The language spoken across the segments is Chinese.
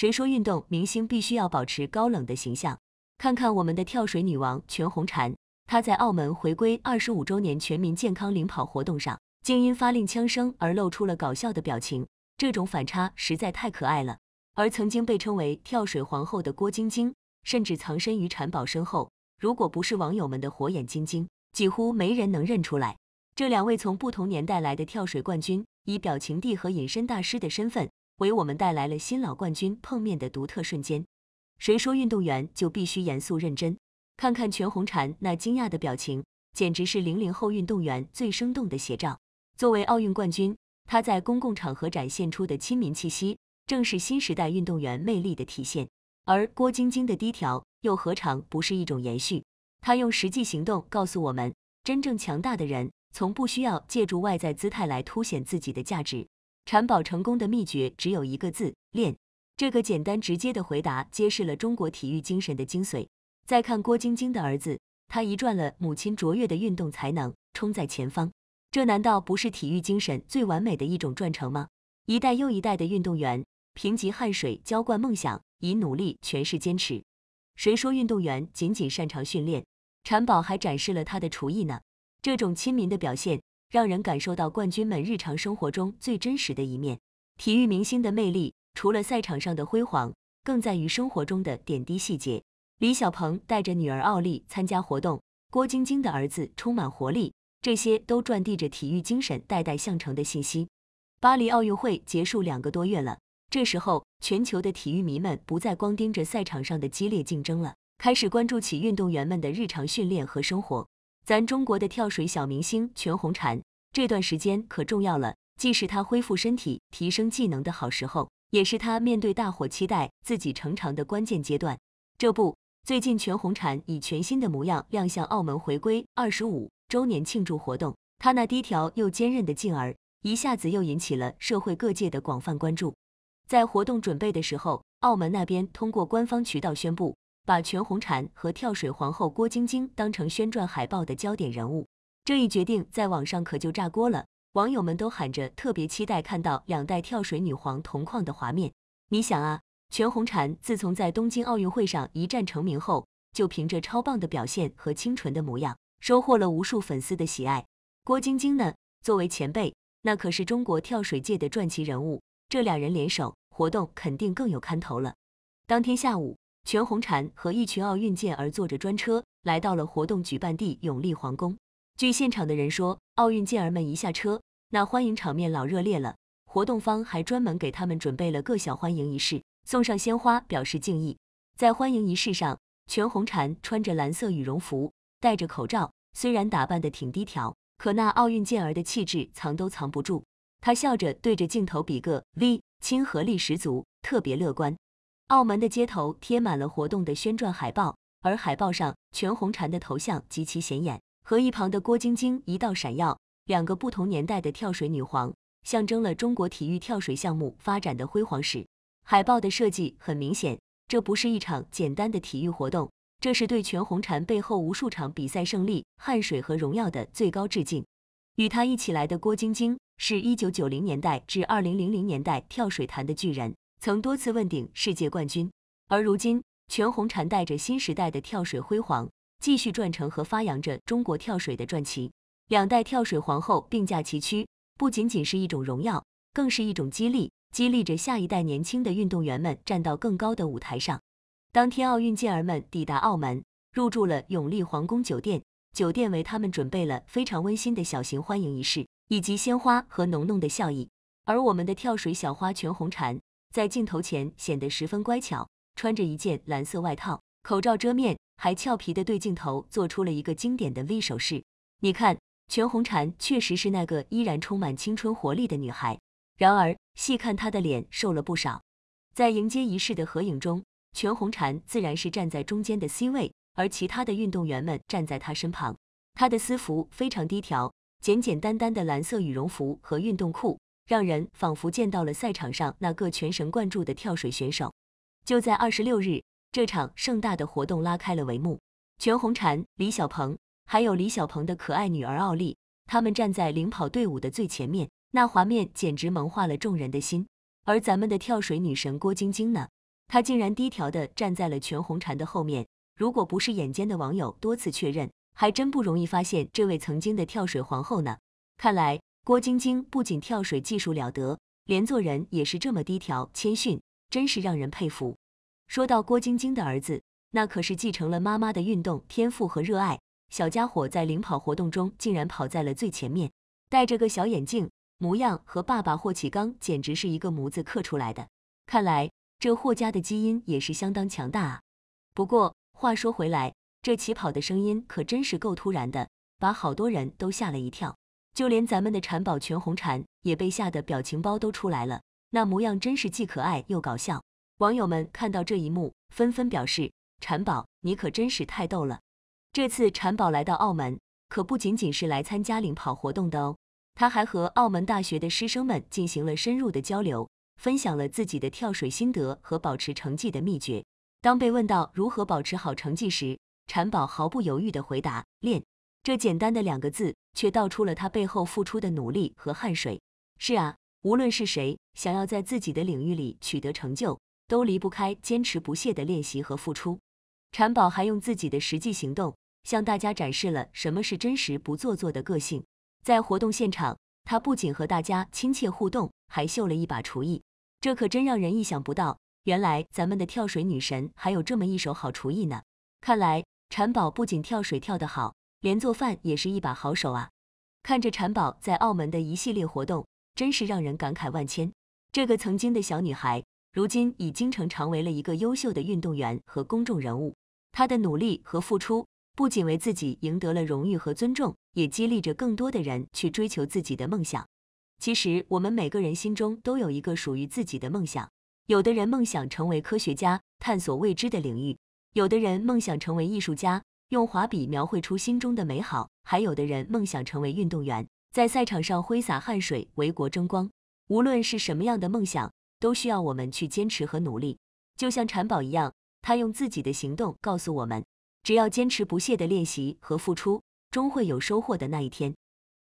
谁说运动明星必须要保持高冷的形象？看看我们的跳水女王全红婵，她在澳门回归二十五周年全民健康领跑活动上，竟因发令枪声而露出了搞笑的表情，这种反差实在太可爱了。而曾经被称为跳水皇后的郭晶晶，甚至藏身于产宝身后，如果不是网友们的火眼金睛，几乎没人能认出来。这两位从不同年代来的跳水冠军，以表情帝和隐身大师的身份。为我们带来了新老冠军碰面的独特瞬间。谁说运动员就必须严肃认真？看看全红婵那惊讶的表情，简直是零零后运动员最生动的写照。作为奥运冠军，他在公共场合展现出的亲民气息，正是新时代运动员魅力的体现。而郭晶晶的低调又何尝不是一种延续？她用实际行动告诉我们，真正强大的人，从不需要借助外在姿态来凸显自己的价值。婵宝成功的秘诀只有一个字：练。这个简单直接的回答，揭示了中国体育精神的精髓。再看郭晶晶的儿子，他一转了母亲卓越的运动才能，冲在前方。这难道不是体育精神最完美的一种传承吗？一代又一代的运动员，凭借汗水浇灌梦想，以努力诠释坚持。谁说运动员仅仅擅长训练？婵宝还展示了他的厨艺呢。这种亲民的表现。让人感受到冠军们日常生活中最真实的一面。体育明星的魅力，除了赛场上的辉煌，更在于生活中的点滴细节。李小鹏带着女儿奥利参加活动，郭晶晶的儿子充满活力，这些都传递着体育精神代代相承的信息。巴黎奥运会结束两个多月了，这时候全球的体育迷们不再光盯着赛场上的激烈竞争了，开始关注起运动员们的日常训练和生活。咱中国的跳水小明星全红婵，这段时间可重要了，既是她恢复身体、提升技能的好时候，也是她面对大伙期待自己成长的关键阶段。这不，最近全红婵以全新的模样亮相澳门回归二十五周年庆祝活动，她那低调又坚韧的劲儿，一下子又引起了社会各界的广泛关注。在活动准备的时候，澳门那边通过官方渠道宣布。把全红婵和跳水皇后郭晶晶当成宣传海报的焦点人物，这一决定在网上可就炸锅了。网友们都喊着特别期待看到两代跳水女皇同框的画面。你想啊，全红婵自从在东京奥运会上一战成名后，就凭着超棒的表现和清纯的模样，收获了无数粉丝的喜爱。郭晶晶呢，作为前辈，那可是中国跳水界的传奇人物。这俩人联手，活动肯定更有看头了。当天下午。全红婵和一群奥运健儿坐着专车来到了活动举办地永利皇宫。据现场的人说，奥运健儿们一下车，那欢迎场面老热烈了。活动方还专门给他们准备了个小欢迎仪式，送上鲜花表示敬意。在欢迎仪式上，全红婵穿着蓝色羽绒服，戴着口罩，虽然打扮得挺低调，可那奥运健儿的气质藏都藏不住。她笑着对着镜头比个 V，亲和力十足，特别乐观。澳门的街头贴满了活动的宣传海报，而海报上全红婵的头像极其显眼，和一旁的郭晶晶一道闪耀。两个不同年代的跳水女皇，象征了中国体育跳水项目发展的辉煌史。海报的设计很明显，这不是一场简单的体育活动，这是对全红婵背后无数场比赛胜利、汗水和荣耀的最高致敬。与她一起来的郭晶晶，是一九九零年代至二零零零年代跳水坛的巨人。曾多次问鼎世界冠军，而如今全红婵带着新时代的跳水辉煌，继续传承和发扬着中国跳水的传奇。两代跳水皇后并驾齐驱，不仅仅是一种荣耀，更是一种激励，激励着下一代年轻的运动员们站到更高的舞台上。当天，奥运健儿们抵达澳门，入住了永利皇宫酒店，酒店为他们准备了非常温馨的小型欢迎仪式，以及鲜花和浓浓的笑意。而我们的跳水小花全红婵。在镜头前显得十分乖巧，穿着一件蓝色外套，口罩遮面，还俏皮的对镜头做出了一个经典的 V 手势。你看，全红婵确实是那个依然充满青春活力的女孩。然而，细看她的脸，瘦了不少。在迎接仪式的合影中，全红婵自然是站在中间的 C 位，而其他的运动员们站在她身旁。她的私服非常低调，简简单单的蓝色羽绒服和运动裤。让人仿佛见到了赛场上那个全神贯注的跳水选手。就在二十六日，这场盛大的活动拉开了帷幕。全红婵、李小鹏，还有李小鹏的可爱女儿奥利，他们站在领跑队伍的最前面，那画面简直萌化了众人的心。而咱们的跳水女神郭晶晶呢，她竟然低调地站在了全红婵的后面。如果不是眼尖的网友多次确认，还真不容易发现这位曾经的跳水皇后呢。看来。郭晶晶不仅跳水技术了得，连做人也是这么低调谦逊，真是让人佩服。说到郭晶晶的儿子，那可是继承了妈妈的运动天赋和热爱。小家伙在领跑活动中竟然跑在了最前面，戴着个小眼镜，模样和爸爸霍启刚简直是一个模子刻出来的。看来这霍家的基因也是相当强大啊。不过话说回来，这起跑的声音可真是够突然的，把好多人都吓了一跳。就连咱们的婵宝全红婵也被吓得表情包都出来了，那模样真是既可爱又搞笑。网友们看到这一幕，纷纷表示：“婵宝，你可真是太逗了！”这次婵宝来到澳门，可不仅仅是来参加领跑活动的哦，他还和澳门大学的师生们进行了深入的交流，分享了自己的跳水心得和保持成绩的秘诀。当被问到如何保持好成绩时，婵宝毫不犹豫地回答：“练。”这简单的两个字，却道出了他背后付出的努力和汗水。是啊，无论是谁想要在自己的领域里取得成就，都离不开坚持不懈的练习和付出。婵宝还用自己的实际行动向大家展示了什么是真实不做作的个性。在活动现场，她不仅和大家亲切互动，还秀了一把厨艺。这可真让人意想不到！原来咱们的跳水女神还有这么一手好厨艺呢。看来婵宝不仅跳水跳得好。连做饭也是一把好手啊！看着婵宝在澳门的一系列活动，真是让人感慨万千。这个曾经的小女孩，如今已经成长为了一个优秀的运动员和公众人物。她的努力和付出，不仅为自己赢得了荣誉和尊重，也激励着更多的人去追求自己的梦想。其实，我们每个人心中都有一个属于自己的梦想。有的人梦想成为科学家，探索未知的领域；有的人梦想成为艺术家。用画笔描绘出心中的美好，还有的人梦想成为运动员，在赛场上挥洒汗水，为国争光。无论是什么样的梦想，都需要我们去坚持和努力。就像婵宝一样，他用自己的行动告诉我们，只要坚持不懈地练习和付出，终会有收获的那一天。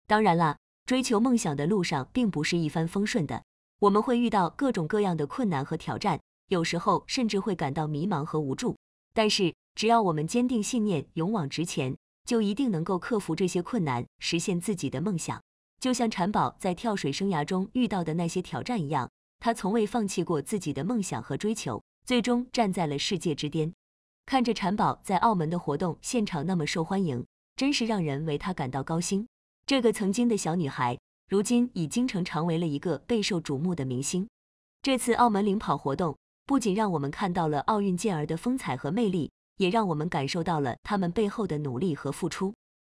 当然啦，追求梦想的路上并不是一帆风顺的，我们会遇到各种各样的困难和挑战，有时候甚至会感到迷茫和无助。但是，只要我们坚定信念，勇往直前，就一定能够克服这些困难，实现自己的梦想。就像婵宝在跳水生涯中遇到的那些挑战一样，她从未放弃过自己的梦想和追求，最终站在了世界之巅。看着婵宝在澳门的活动现场那么受欢迎，真是让人为她感到高兴。这个曾经的小女孩，如今已经成长为了一个备受瞩目的明星。这次澳门领跑活动，不仅让我们看到了奥运健儿的风采和魅力。也让我们感受到了他们背后的努力和付出。